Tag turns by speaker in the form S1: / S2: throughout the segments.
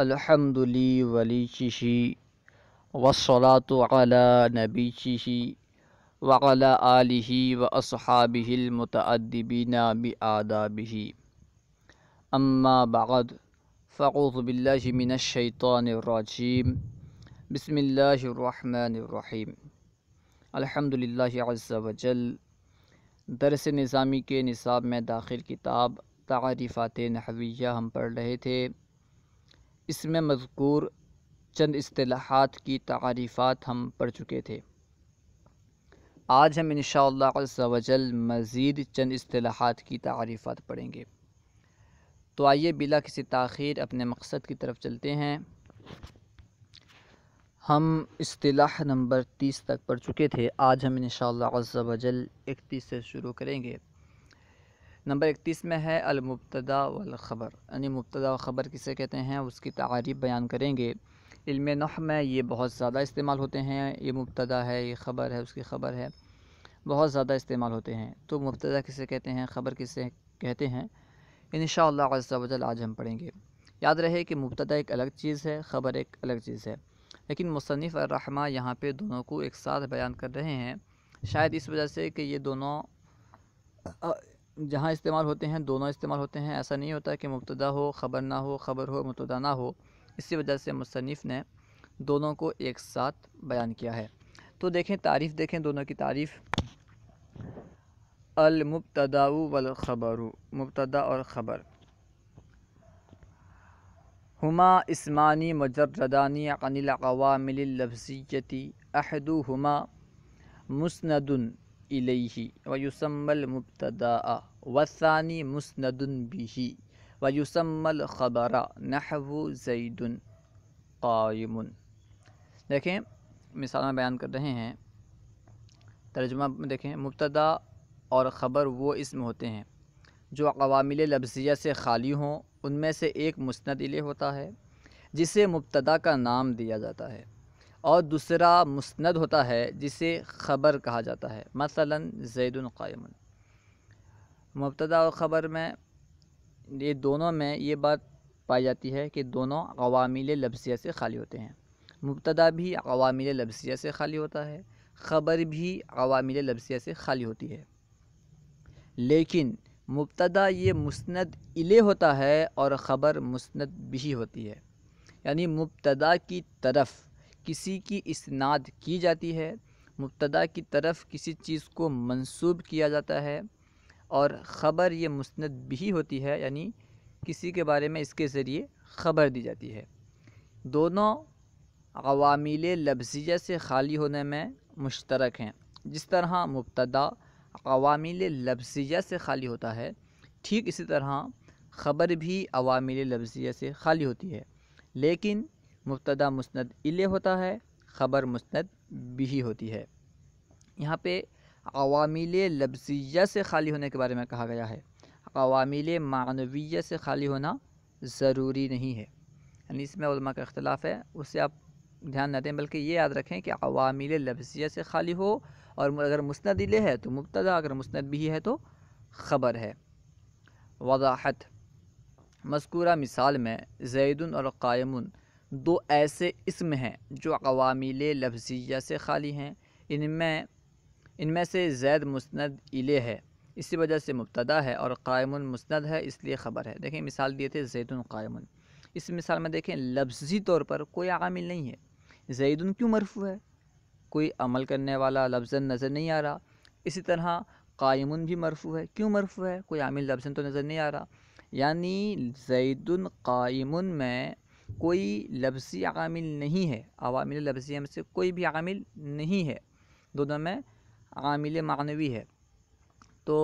S1: الحمد لی ولی ولیچی وصلاۃ علی نبی چی وعلی علیہ و اصحاب المتبینہ اما اماں فاعوذ فقوط بلّہ الشیطان الرجیم بسم اللہ الرحمن الرحیم الحمد للہ عز و جل درس نظامی کے نصاب میں داخل کتاب تعریفات نحویہ ہم پڑھ رہے تھے اس میں مذکور چند اصطلاحات کی تعریفات ہم پڑھ چکے تھے آج ہم انشاءاللہ عز و جل مزید چند اصطلاحات کی تعریفات پڑھیں گے تو آئیے بلا کسی تاخیر اپنے مقصد کی طرف چلتے ہیں ہم اصطلاح نمبر تیس تک پڑھ چکے تھے آج ہم انشاءاللہ عز و جل اکتیس سے شروع کریں گے نمبر اکتیس میں ہے المبتدا والخبر یعنی مبتدا و خبر کسے کہتے ہیں اس کی تعریف بیان کریں گے علم نح میں یہ بہت زیادہ استعمال ہوتے ہیں یہ مبتدا ہے یہ خبر ہے اس کی خبر ہے بہت زیادہ استعمال ہوتے ہیں تو مبتدا کسے کہتے ہیں خبر کسے کہتے ہیں ان شاء اللہ جل وجل آج ہم پڑھیں گے یاد رہے کہ مبتدا ایک الگ چیز ہے خبر ایک الگ چیز ہے لیکن مصنف اور رحمہ یہاں پہ دونوں کو ایک ساتھ بیان کر رہے ہیں شاید اس وجہ سے کہ یہ دونوں جہاں استعمال ہوتے ہیں دونوں استعمال ہوتے ہیں ایسا نہیں ہوتا کہ مبتدا ہو خبر نہ ہو خبر ہو مبتدا نہ ہو اسی وجہ سے مصنف نے دونوں کو ایک ساتھ بیان کیا ہے تو دیکھیں تعریف دیکھیں دونوں کی تعریف المبتدا والخبر مبتدا اور خبر ہما اسمانی مجردانی عن الاقوامل لفظیتی عہدو ہما مصندن الیہ ویسم المبتدا وسانی مسند بھی و الخبر نحو زید قائم دیکھیں میں بیان کر رہے ہیں ترجمہ دیکھیں مبتدا اور خبر وہ اسم ہوتے ہیں جو عوامل لفظیہ سے خالی ہوں ان میں سے ایک مسند مستند ہوتا ہے جسے مبتدا کا نام دیا جاتا ہے اور دوسرا مسند ہوتا ہے جسے خبر کہا جاتا ہے مثلا زید القائم مبتدا اور خبر میں یہ دونوں میں یہ بات پائی جاتی ہے کہ دونوں عوامل لفظیہ سے خالی ہوتے ہیں مبتدا بھی عوامل لفظیہ سے خالی ہوتا ہے خبر بھی عوامل لفظیہ سے خالی ہوتی ہے لیکن مبتدا یہ مسند الے ہوتا ہے اور خبر مسند بھی ہوتی ہے یعنی مبتدا کی طرف کسی کی اسناد کی جاتی ہے مبتدا کی طرف کسی چیز کو منسوب کیا جاتا ہے اور خبر یہ مسند بھی ہوتی ہے یعنی کسی کے بارے میں اس کے ذریعے خبر دی جاتی ہے دونوں عوامل لفظیہ سے خالی ہونے میں مشترک ہیں جس طرح مبتدا عوامل لفظیہ سے خالی ہوتا ہے ٹھیک اسی طرح خبر بھی عوامل لفظیہ سے خالی ہوتی ہے لیکن مبتدا مسند الے ہوتا ہے خبر مسند بھی ہوتی ہے یہاں پہ عوامل لفظیہ سے خالی ہونے کے بارے میں کہا گیا ہے عوامل معنویہ سے خالی ہونا ضروری نہیں ہے یعنی اس میں علماء کا اختلاف ہے اس سے آپ دھیان نہ دیں بلکہ یہ یاد رکھیں کہ عوامل لفظیہ سے خالی ہو اور اگر مسند علیہ ہے تو مبتدا اگر مسند بھی ہے تو خبر ہے وضاحت مذکورہ مثال میں زیدن اور قائمن دو ایسے اسم ہیں جو عوامل لفظیہ سے خالی ہیں ان میں ان میں سے زید مسند الے ہے اسی وجہ سے مبتدا ہے اور قائم مسند ہے اس لیے خبر ہے دیکھیں مثال دیے تھے زید القائم اس مثال میں دیکھیں لفظی طور پر کوئی عامل نہیں ہے زید کیوں مرفو ہے کوئی عمل کرنے والا لفظ نظر نہیں آ رہا اسی طرح قائم بھی مرفو ہے کیوں مرفو ہے کوئی عامل لفظ تو نظر نہیں آ رہا یعنی زید القائم میں کوئی لفظی عامل نہیں ہے عوامل لفظیہ سے کوئی بھی عامل نہیں ہے دونوں میں عامل معنوی ہے تو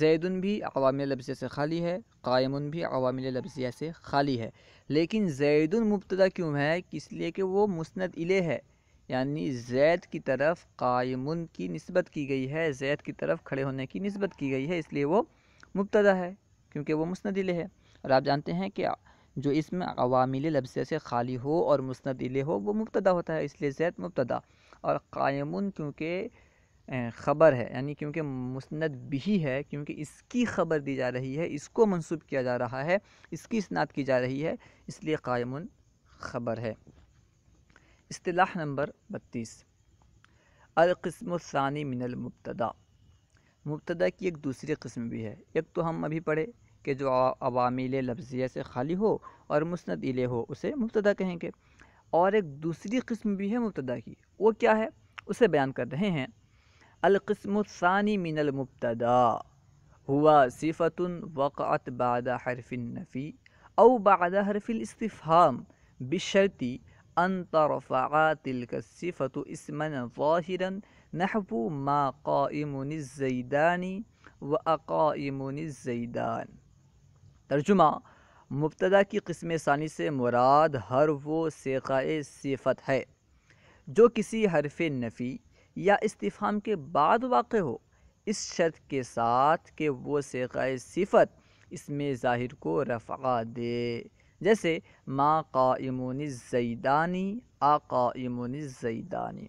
S1: زید بھی عوامل لفظیہ سے خالی ہے قائم بھی عوامل لفظیہ سے خالی ہے لیکن زید مبتدا کیوں ہے اس لیے کہ وہ مسند الے ہے یعنی زید کی طرف قائمن کی نسبت کی گئی ہے زید کی طرف کھڑے ہونے کی نسبت کی گئی ہے اس لیے وہ مبتدا ہے کیونکہ وہ مسند الے ہے اور آپ جانتے ہیں کہ جو اس میں عوامل لبسے سے خالی ہو اور مستندیلے ہو وہ مبتدا ہوتا ہے اس لیے زید مبتدا اور قائمن کیونکہ خبر ہے یعنی کیونکہ مسند بھی ہے کیونکہ اس کی خبر دی جا رہی ہے اس کو منصوب کیا جا رہا ہے اس کی اسناد کی جا رہی ہے اس لیے قائمن خبر ہے اصطلاح نمبر بتیس القسم الثانی من المبتدا مبتدا کی ایک دوسری قسم بھی ہے ایک تو ہم ابھی پڑھے کہ جو عوامل لفظیہ سے خالی ہو اور مسند علیہ ہو اسے مبتدا کہیں گے اور ایک دوسری قسم بھی ہے مبتدا کی وہ کیا ہے اسے بیان کر رہے ہیں القسم الثانی من المبتدا ہوا صفت وقعت بعد حرف النفی او بعد حرف الاستفہام بشرتی ان طرف تلك الصفة اسمن ظاهرا نحو ما قائم الزيدان زیدانی و ترجمہ مبتدا کی قسم ثانی سے مراد ہر وہ سیکہ صفت ہے جو کسی حرف نفی یا استفام کے بعد واقع ہو اس شرط کے ساتھ کہ وہ سیکہ صفت اس میں ظاہر کو رفقہ دے جیسے ما قائمون زیدانی آ قائمون زیدانی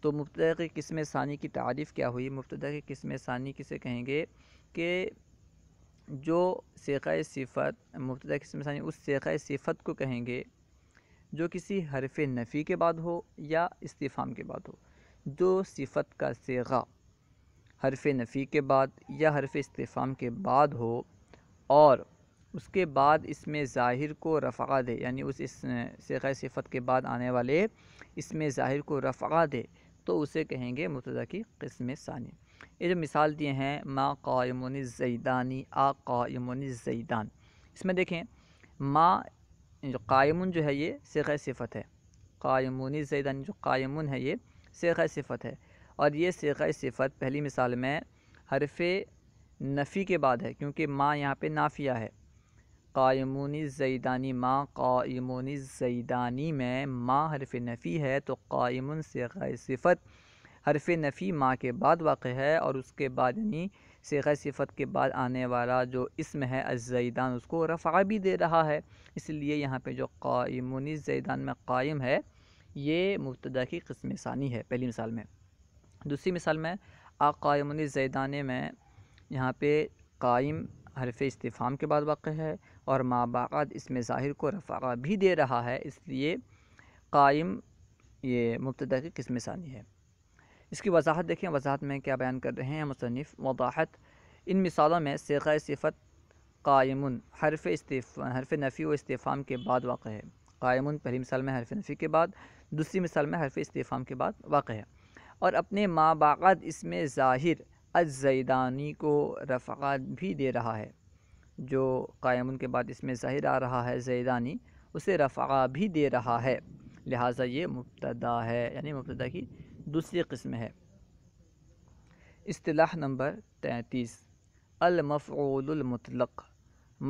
S1: تو مبتدہ کی قسم ثانی کی تعریف کیا ہوئی مبتدا کی قسم ثانی کسے کہیں گے کہ جو سیقہ صفت مبتدا قسم ثانی اس سیکۂۂ صفت کو کہیں گے جو کسی حرف نفی کے بعد ہو یا استفام کے بعد ہو جو صفت کا سیغہ حرف نفی کے بعد یا حرف استفام کے بعد ہو اور اس کے بعد اس میں ظاہر کو رفع دے یعنی اس اس صفت کے بعد آنے والے اس میں ظاہر کو رفع دے تو اسے کہیں گے مبتد کی قسم ثانی یہ جو مثال دیے ہیں ما کائمونی زیدانی قائمون زیدان اس میں دیکھیں جو قائمن جو ہے یہ سیکۂِ صفت ہے قائمون زیدانی جو قائمن ہے یہ سیخۂ صفت ہے اور یہ سیخۂ صفت پہلی مثال میں حرف نفی کے بعد ہے کیونکہ ما یہاں پہ نافیہ ہے قائمون زیدانی ما قائمون زیدانی میں ما حرف نفی ہے تو قائمن سیخۂ صفت حرف نفی ماں کے بعد واقع ہے اور اس کے بعد یعنی سیغہ صفت کے بعد آنے والا جو اسم ہے الزیدان اس کو رفع بھی دے رہا ہے اس لیے یہاں پہ جو قائمون زیدان میں قائم ہے یہ مبتدا کی قسم ثانی ہے پہلی مثال میں دوسری مثال میں آپ زیدانے میں یہاں پہ قائم حرف استفام کے بعد واقع ہے اور ما بعد اس میں ظاہر کو رفع بھی دے رہا ہے اس لیے قائم یہ مبتدا کی قسم ثانی ہے اس کی وضاحت دیکھیں وضاحت میں کیا بیان کر رہے ہیں مصنف وضاحت ان مثالوں میں سیغہ صفت قائمن حرف استف حرف نفی و استفام کے بعد واقع ہے قائمن پہلی مثال میں حرف نفی کے بعد دوسری مثال میں حرف استفام کے بعد واقع ہے اور اپنے ماں باغد اس میں ظاہر الزیدانی کو رفعت بھی دے رہا ہے جو قائمن کے بعد اس میں ظاہر آ رہا ہے زیدانی اسے رفعہ بھی دے رہا ہے لہٰذا یہ مبتدا ہے یعنی مبتدا کی دوسری قسم ہے اصطلاح نمبر تینتیس المطلق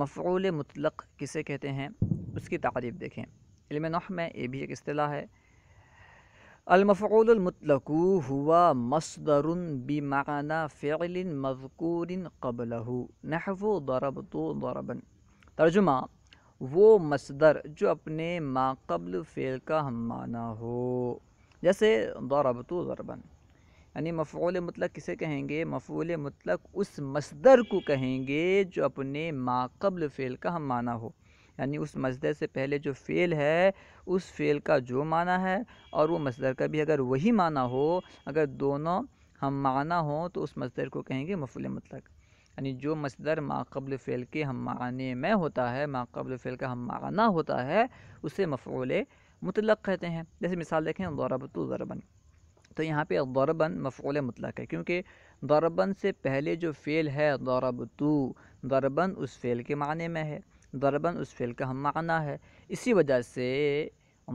S1: مفعول مطلق کسے کہتے ہیں اس کی تعریف دیکھیں علم نح میں یہ بھی ایک اصطلاح ہے المفعول المطلق ہوا مصدر بمعنی فعل مذکور قبل نحو نہو دور تو ترجمہ وہ مصدر جو اپنے ماں قبل فعل کا ہم معنی ہو جیسے ضربتو ضربن یعنی مفعول مطلق کسے کہیں گے مفعول مطلق اس مصدر کو کہیں گے جو اپنے ما قبل فعل کا ہم معنی ہو یعنی اس مصدر سے پہلے جو فعل ہے اس فعل کا جو معنی ہے اور وہ مصدر کا بھی اگر وہی معنی ہو اگر دونوں ہم معنی ہوں تو اس مصدر کو کہیں گے مفعول مطلق یعنی جو مصدر ما قبل فعل کے ہم معنی میں ہوتا ہے ما قبل فعل کا ہم معنی ہوتا ہے اسے مفعول مطلق کہتے ہیں جیسے مثال دیکھیں دورہ ضربن تو یہاں پہ ضربن مفعول مطلق ہے کیونکہ ضربن سے پہلے جو فعل ہے دورہ ضربن اس فعل کے معنی میں ہے ضربن اس فعل کا ہم معنی ہے اسی وجہ سے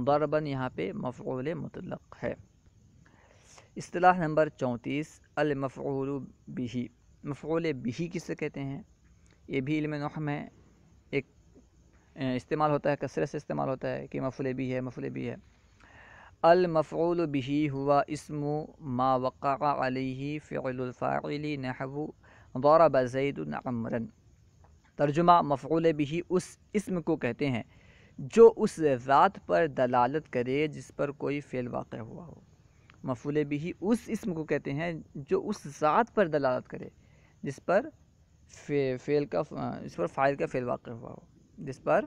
S1: ضربن یہاں پہ مفعول مطلق ہے اصطلاح نمبر چونتیس المفعول بہی مفعول بیہی کسے کہتے ہیں یہ بھی علم نحم ہے استعمال ہوتا ہے کثرت سے استعمال ہوتا ہے کہ مفعول بھی ہے مفعول بھی ہے المفعول بھی ہوا اسم ما وقع علیہ فعل الفاعل نحو ضرب زید عمرا ترجمہ مفعول بھی اس اسم کو کہتے ہیں جو اس ذات پر دلالت کرے جس پر کوئی فعل واقع ہوا ہو مفول بھی اسم کو کہتے ہیں جو اس ذات پر دلالت کرے جس پر فعل کا جس پر فائل کا فعل واقع ہوا ہو جس پر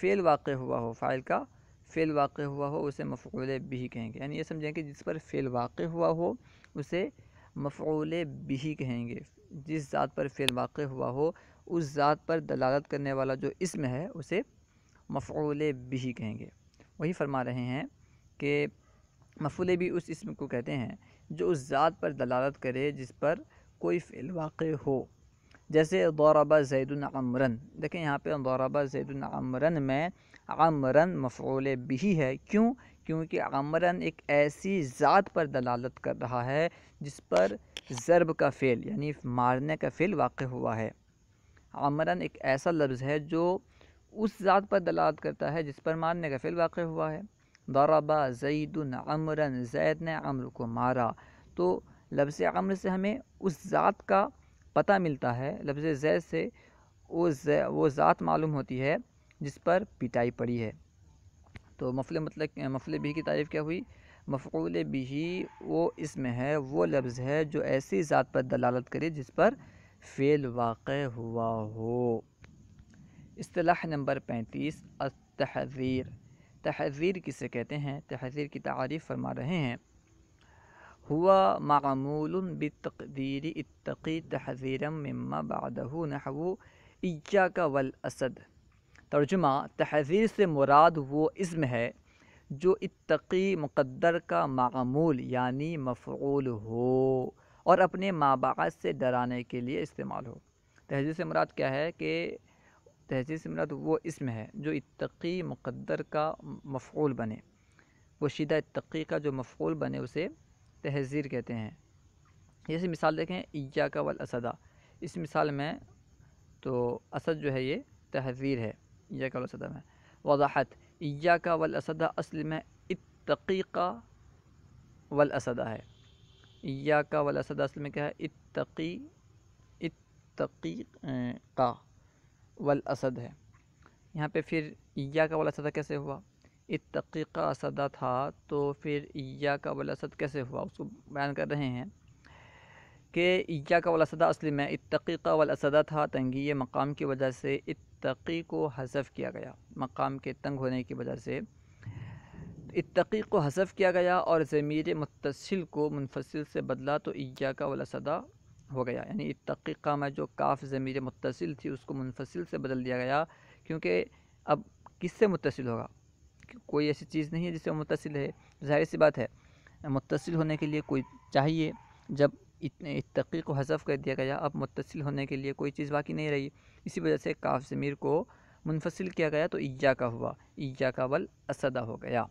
S1: فعل واقع ہوا ہو فائل کا فعل واقع ہوا ہو اسے مفعول بھی کہیں گے یعنی یہ سمجھیں کہ جس پر فعل واقع ہوا ہو اسے مفعول بھی کہیں گے جس ذات پر فعل واقع ہوا ہو اس ذات پر دلالت کرنے والا جو اسم ہے اسے مفعول بھی کہیں گے وہی فرما رہے ہیں کہ مفعول بھی اس اسم کو کہتے ہیں جو اس ذات پر دلالت کرے جس پر کوئی فعل واقع ہو جیسے دوربا زید العمرن دیکھیں یہاں پہ دوربا زید العمرن میں عمرن مفعول بھی ہے کیوں کیونکہ عمرن ایک ایسی ذات پر دلالت کر رہا ہے جس پر ضرب کا فعل یعنی مارنے کا فعل واقع ہوا ہے عمرن ایک ایسا لفظ ہے جو اس ذات پر دلالت کرتا ہے جس پر مارنے کا فعل واقع ہوا ہے دوربا زید العمرن زید نے عمر کو مارا تو لفظ عمر سے ہمیں اس ذات کا پتہ ملتا ہے لفظ زید سے وہ وہ ذات معلوم ہوتی ہے جس پر پٹائی پڑی ہے تو مفل مطلق مفل بھی کی تعریف کیا ہوئی مفعول بھی وہ اس میں ہے وہ لفظ ہے جو ایسی ذات پر دلالت کرے جس پر فیل واقع ہوا ہو اصطلاح نمبر پینتیس التحذیر تحذیر کسے کہتے ہیں تحذیر کی تعریف فرما رہے ہیں ہوا معمول بتقدیر اتقی تحذیر مما بعدہ نحو اجا کا والاسد ترجمہ تحذیر سے مراد وہ عزم ہے جو اتقی مقدر کا معمول یعنی مفعول ہو اور اپنے ماں باغات سے ڈرانے کے لیے استعمال ہو تہذیب سے مراد کیا ہے کہ تہذیب سے مراد وہ اسم ہے جو اتقی مقدر کا مفعول بنے وہ شدہ اتقی کا جو مفعول بنے اسے تہذیر کہتے ہیں جیسے مثال دیکھیں ایا کا ولاسدی اس مثال میں تو اسد جو ہے یہ تہذیر ہے ایا کا ولاسدا میں وضاحت ایا کا وسدا اصل میں اتقیقہ ولاسدہ ہے کا ولاسد اصل میں کیا ہے اتقی اتقی کا ولاسد ہے یہاں پہ پھر ایا کا والا کیسے ہوا اتقی کا اسدا تھا تو پھر ایا کا والا سد کیسے ہوا اس کو بیان کر رہے ہیں کہ ایا کا والا اصل میں اتقیقہ والا اسدہ تھا تنگی مقام کی وجہ سے اتقی کو حذف کیا گیا مقام کے تنگ ہونے کی وجہ سے اتقی کو حذف کیا گیا اور ضمیر متصل کو منفصل سے بدلا تو ایا کا والا سدا ہو گیا یعنی اتقیقہ میں جو کاف ضمیر متصل تھی اس کو منفصل سے بدل دیا گیا کیونکہ اب کس سے متصل ہوگا کوئی ایسی چیز نہیں ہے جسے وہ متصل ہے ظاہر سی بات ہے متصل ہونے کے لیے کوئی چاہیے جب اتنے اتقی کو حذف کر دیا گیا اب متصل ہونے کے لیے کوئی چیز باقی نہیں رہی اسی وجہ سے کاف ضمیر کو منفصل کیا گیا تو ایجا کا ہوا ایجا کا ول اسدا ہو گیا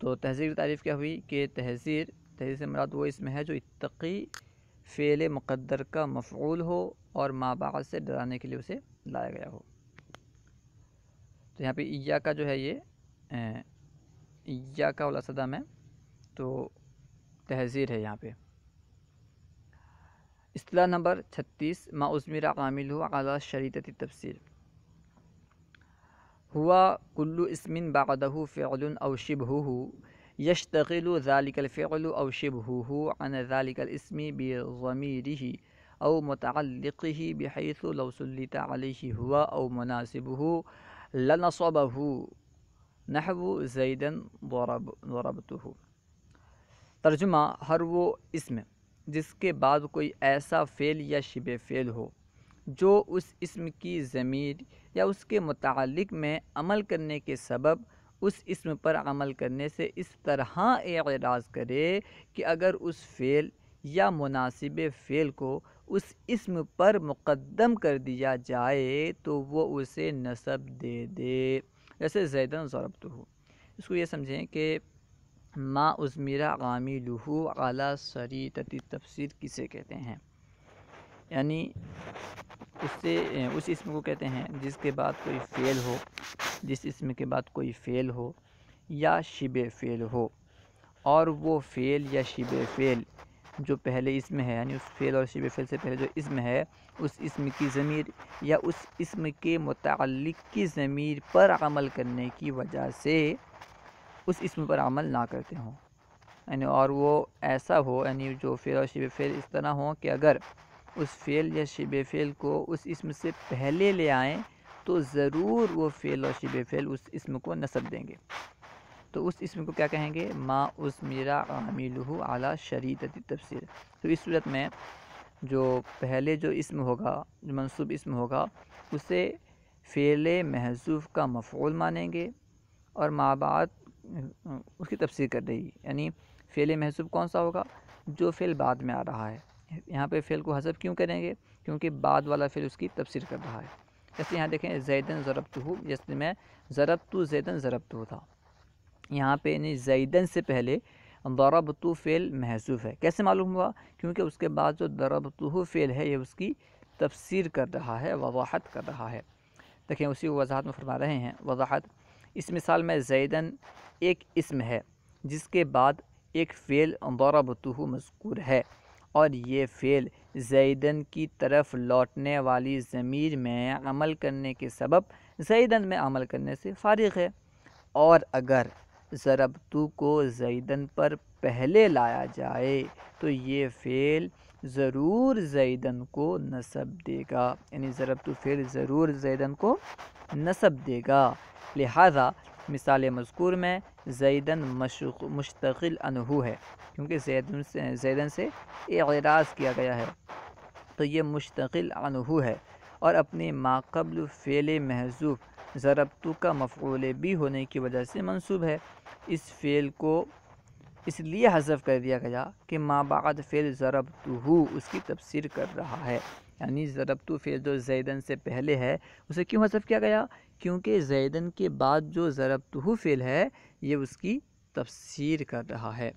S1: تو تہذیب تعریف کیا ہوئی کہ تہذیر تہذیب مراد وہ اس میں ہے جو اتقی فعل مقدر کا مفعول ہو اور ماں باغ سے ڈرانے کے لیے اسے لایا گیا ہو یہاں پہ عیا کا جو ہے یہ کا صدم ہے تو تہذیر ہے یہاں پہ اصطلاح نمبر چھتیس ما عثمرا عامل ہو اعلیٰ شریعتِ تفسیر ہوا کلو اسمن باقدہ فعل اوشب ہو یشتغل ذالک الفعل او العقل ہو عن ذالک الاسم بضمیرہ او متعلقہ بحیث لو حیث علیہ ہوا او مناسبہ ہو لنصبه نحو زیدن غورب ترجمہ ہر وہ اسم جس کے بعد کوئی ایسا فیل یا شب فیل ہو جو اس اسم کی ضمیر یا اس کے متعلق میں عمل کرنے کے سبب اس اسم پر عمل کرنے سے اس طرح اعراض کرے کہ اگر اس فیل یا مناسب فعل کو اس اسم پر مقدم کر دیا جائے تو وہ اسے نصب دے دے جیسے ضرب تو ہو اس کو یہ سمجھیں کہ ما معمیرہ غامی لہو اعلیٰ تتی تفسیر کسے کہتے ہیں یعنی اس سے اس اسم کو کہتے ہیں جس کے بعد کوئی فیل ہو جس اسم کے بعد کوئی فیل ہو یا شب فیل ہو اور وہ فیل یا شب فیل جو پہلے اسم ہے یعنی اس فعل اور شب فیل سے پہلے جو اسم ہے اس اسم کی ضمیر یا اس اسم کے متعلق کی ضمیر پر عمل کرنے کی وجہ سے اس اسم پر عمل نہ کرتے ہوں یعنی اور وہ ایسا ہو یعنی جو فعل اور شب فعل اس طرح ہوں کہ اگر اس فعل یا شب فعل کو اس اسم سے پہلے لے آئیں تو ضرور وہ فعل اور شب فعل اس اسم کو نصب دیں گے تو اس اسم کو کیا کہیں گے ما اس میرا عامل اعلیٰ شریطتی تفسیر تو اس صورت میں جو پہلے جو اسم ہوگا جو منصوب اسم ہوگا اسے فعل محضوف کا مفعول مانیں گے اور ماں بعد اس کی تفسیر کر دے گی یعنی فعل محسوب کون سا ہوگا جو فعل بعد میں آ رہا ہے یہاں پہ فعل کو حذف کیوں کریں گے کیونکہ بعد والا فعل اس کی تفسیر کر رہا ہے جیسے یہاں دیکھیں زیدن ضربط ہو جیسے میں ضربط تو زیدن ضربط ہو تھا یہاں پہ یعنی زیدن سے پہلے ضربتو فعل محسوف ہے کیسے معلوم ہوا کیونکہ اس کے بعد جو ضربتو فعل ہے یہ اس کی تفسیر کر رہا ہے وضاحت کر رہا ہے دیکھیں اسی وضاحت میں فرما رہے ہیں وضاحت اس مثال میں زیدن ایک اسم ہے جس کے بعد ایک فعل ضربتو مذکور ہے اور یہ فعل زیدن کی طرف لوٹنے والی ضمیر میں عمل کرنے کے سبب زیدن میں عمل کرنے سے فارغ ہے اور اگر ضربتو کو زیدن پر پہلے لایا جائے تو یہ فعل ضرور زیدن کو نصب دے گا یعنی ضربتو فعل ضرور زیدن کو نصب دے گا لہذا مثال مذکور میں زیدن مشتقل انہو ہے کیونکہ زیدن سے اعراض کیا گیا ہے تو یہ مشتقل انہو ہے اور اپنے ماقبل فعل محضوب ضربتو کا مفعول بھی ہونے کی وجہ سے منصوب ہے اس فعل کو اس لیے حذف کر دیا گیا کہ ماں بعد فیل ضرب ہو اس کی تفسیر کر رہا ہے یعنی ضرب تو فعل جو زیدن سے پہلے ہے اسے کیوں حذف کیا گیا کیونکہ زیدن کے بعد جو ضرب ہو فعل ہے یہ اس کی تفسیر کر رہا ہے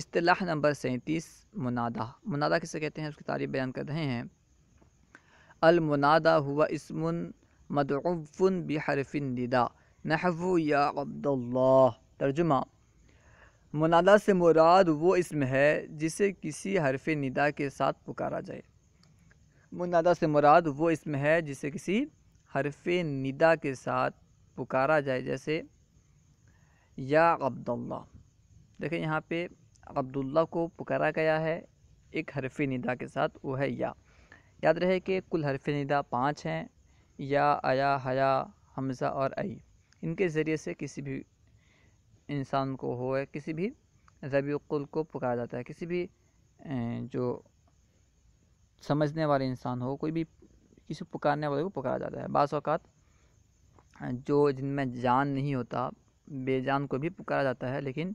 S1: اصطلاح نمبر سینتیس منادہ منادہ کسے کہتے ہیں اس کی تعریف بیان کر رہے ہیں المنادا ہوا اسمن مدعن بحرف ندا نحو یا عبداللہ ترجمہ منادا سے مراد وہ اسم ہے جسے کسی حرف ندا کے ساتھ پکارا جائے منادا سے مراد وہ اسم ہے جسے کسی حرف ندا کے ساتھ پکارا جائے جیسے یا عبداللہ دیکھیں یہاں پہ عبداللہ کو پکارا گیا ہے ایک حرف ندا کے ساتھ وہ ہے یا یاد رہے کہ کل حرف ندا پانچ ہیں یا ایا حیا حمزہ اور ائی ان کے ذریعے سے کسی بھی انسان کو ہو یا کسی بھی القل کو پکارا جاتا ہے کسی بھی جو سمجھنے والے انسان ہو کوئی بھی کسی پکارنے والے کو پکارا جاتا ہے بعض اوقات جو جن میں جان نہیں ہوتا بے جان کو بھی پکارا جاتا ہے لیکن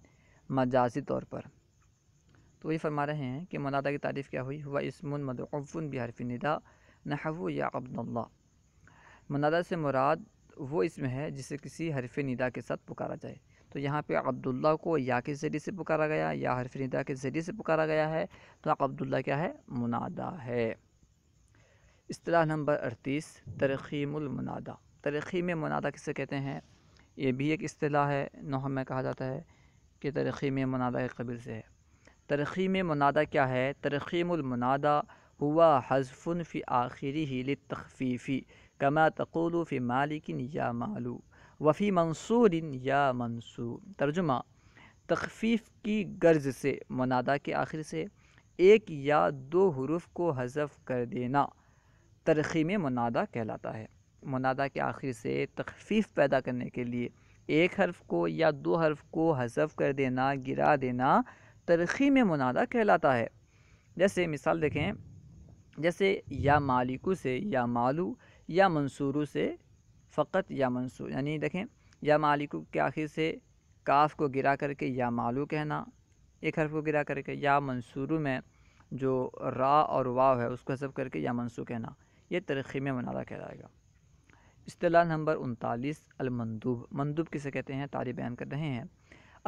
S1: مجازی طور پر تو یہ فرما رہے ہیں کہ مولادا کی تعریف کیا ہوئی ہوا اسم المدعفن بحرف ندا نحو یا عبد اللہ منادا سے مراد وہ اسم ہے جسے کسی حرف ندا کے ساتھ پکارا جائے تو یہاں پہ عبداللہ کو یا کے ذریعے سے پکارا گیا یا حرف ندا کے ذریعے سے پکارا گیا ہے تو عبداللہ کیا ہے منادہ ہے اصطلاح نمبر اڑتیس ترخیم المنادہ ترخیم منادہ کسے کہتے ہیں یہ بھی ایک اصطلاح ہے نحم میں کہا جاتا ہے کہ ترخیم کے قبل سے ہے ترخیم منادہ کیا ہے ترخیم المنادہ ہوا حذف فی آخری ہی لتخفیفی کما تقولو فی مالکن یا مالو وفی منصور یا منصور ترجمہ تخفیف کی غرض سے منادہ کے آخر سے ایک یا دو حروف کو حذف کر دینا ترخیم میں کہلاتا ہے منادہ کے آخر سے تخفیف پیدا کرنے کے لیے ایک حرف کو یا دو حرف کو حذف کر دینا گرا دینا ترخیم میں کہلاتا ہے جیسے مثال دیکھیں جیسے یا مالکو سے یا مالو یا منصورو سے فقط یا منصوب یعنی دیکھیں یا مالک کے آخر سے کاف کو گرا کر کے یا مالو کہنا ایک حرف کو گرا کر کے یا منصور میں جو را اور واو ہے اس کو حسب کر کے یا منصو کہنا یہ ترقی میں منالہ کہلائے گا اصطلاح نمبر انتالیس المندوب مندوب کسے کہتے ہیں تاری بیان کر رہے ہیں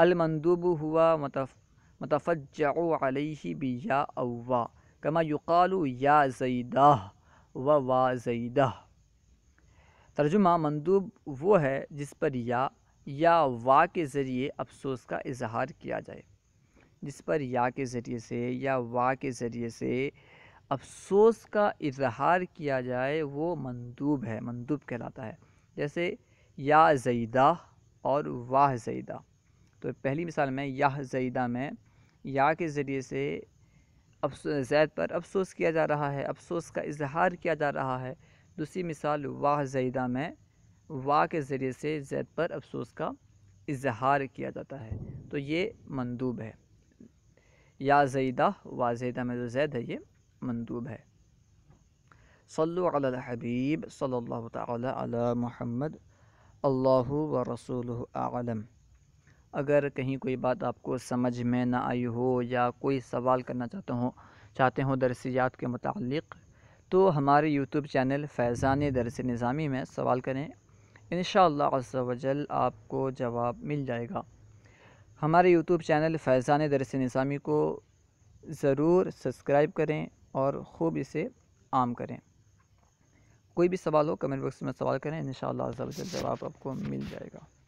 S1: المندوب ہوا متف متفجع علیہ و علی اوا کما یقالو یا زیدہ و وا زیدہ ترجمہ مندوب وہ ہے جس پر یا یا وا کے ذریعے افسوس کا اظہار کیا جائے جس پر یا کے ذریعے سے یا وا کے ذریعے سے افسوس کا اظہار کیا جائے وہ مندوب ہے مندوب کہلاتا ہے جیسے یا زیدہ اور واہ زیدہ تو پہلی مثال میں یا زیدہ میں یا کے ذریعے سے زید پر افسوس کیا جا رہا ہے افسوس کا اظہار کیا جا رہا ہے دوسری مثال واہ زیدہ میں واہ کے ذریعے سے زید پر افسوس کا اظہار کیا جاتا ہے تو یہ مندوب ہے یا زیدہ واہ زیدہ میں جو زید ہے یہ مندوب ہے صلو علی الحبیب صلی اللہ تعالی علی محمد اللہ و رسول عالم اگر کہیں کوئی بات آپ کو سمجھ میں نہ آئی ہو یا کوئی سوال کرنا چاہتا ہوں چاہتے ہوں درسیات کے متعلق تو ہمارے یوٹیوب چینل فیضان درس نظامی میں سوال کریں انشاءاللہ عز و جل آپ کو جواب مل جائے گا ہمارے یوٹیوب چینل فیضان درس نظامی کو ضرور سبسکرائب کریں اور خوب اسے عام کریں کوئی بھی سوال ہو کمنٹ باکس میں سوال کریں انشاءاللہ عز و جل جواب آپ کو مل جائے گا